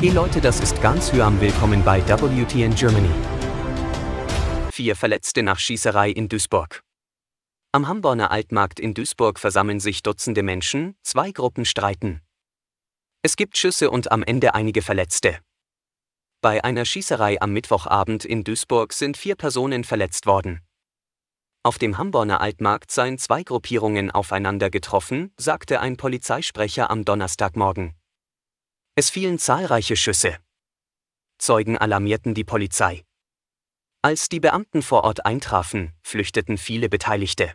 Hey Leute, das ist ganz Hyam. Willkommen bei WTN Germany. Vier Verletzte nach Schießerei in Duisburg. Am Hamborner Altmarkt in Duisburg versammeln sich Dutzende Menschen, zwei Gruppen streiten. Es gibt Schüsse und am Ende einige Verletzte. Bei einer Schießerei am Mittwochabend in Duisburg sind vier Personen verletzt worden. Auf dem Hamborner Altmarkt seien zwei Gruppierungen aufeinander getroffen, sagte ein Polizeisprecher am Donnerstagmorgen. Es fielen zahlreiche Schüsse. Zeugen alarmierten die Polizei. Als die Beamten vor Ort eintrafen, flüchteten viele Beteiligte.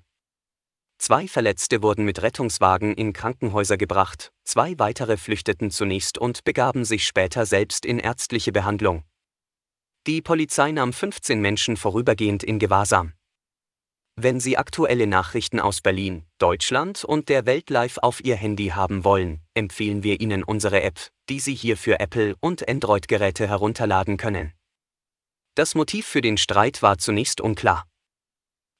Zwei Verletzte wurden mit Rettungswagen in Krankenhäuser gebracht, zwei weitere flüchteten zunächst und begaben sich später selbst in ärztliche Behandlung. Die Polizei nahm 15 Menschen vorübergehend in Gewahrsam. Wenn Sie aktuelle Nachrichten aus Berlin, Deutschland und der Welt live auf Ihr Handy haben wollen, empfehlen wir Ihnen unsere App, die Sie hier für Apple und Android-Geräte herunterladen können. Das Motiv für den Streit war zunächst unklar.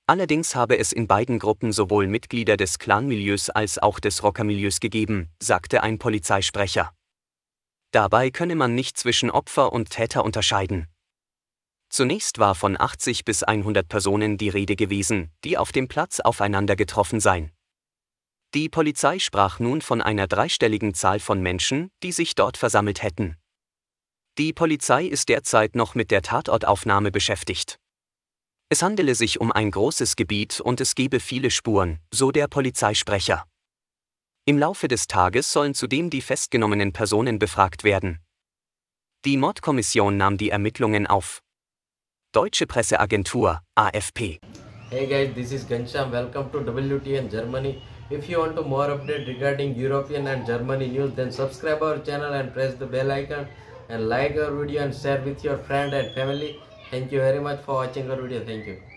Allerdings habe es in beiden Gruppen sowohl Mitglieder des Clan-Milieus als auch des Rocker-Milieus gegeben, sagte ein Polizeisprecher. Dabei könne man nicht zwischen Opfer und Täter unterscheiden. Zunächst war von 80 bis 100 Personen die Rede gewesen, die auf dem Platz aufeinander getroffen seien. Die Polizei sprach nun von einer dreistelligen Zahl von Menschen, die sich dort versammelt hätten. Die Polizei ist derzeit noch mit der Tatortaufnahme beschäftigt. Es handele sich um ein großes Gebiet und es gebe viele Spuren, so der Polizeisprecher. Im Laufe des Tages sollen zudem die festgenommenen Personen befragt werden. Die Mordkommission nahm die Ermittlungen auf. Deutsche Presseagentur, AFP. Hey guys, this is Gansham. Welcome to WTN Germany. If you want to more update regarding European and Germany news, then subscribe our channel and press the bell icon and like our video and share with your friend and family. Thank you very much for watching our video. Thank you.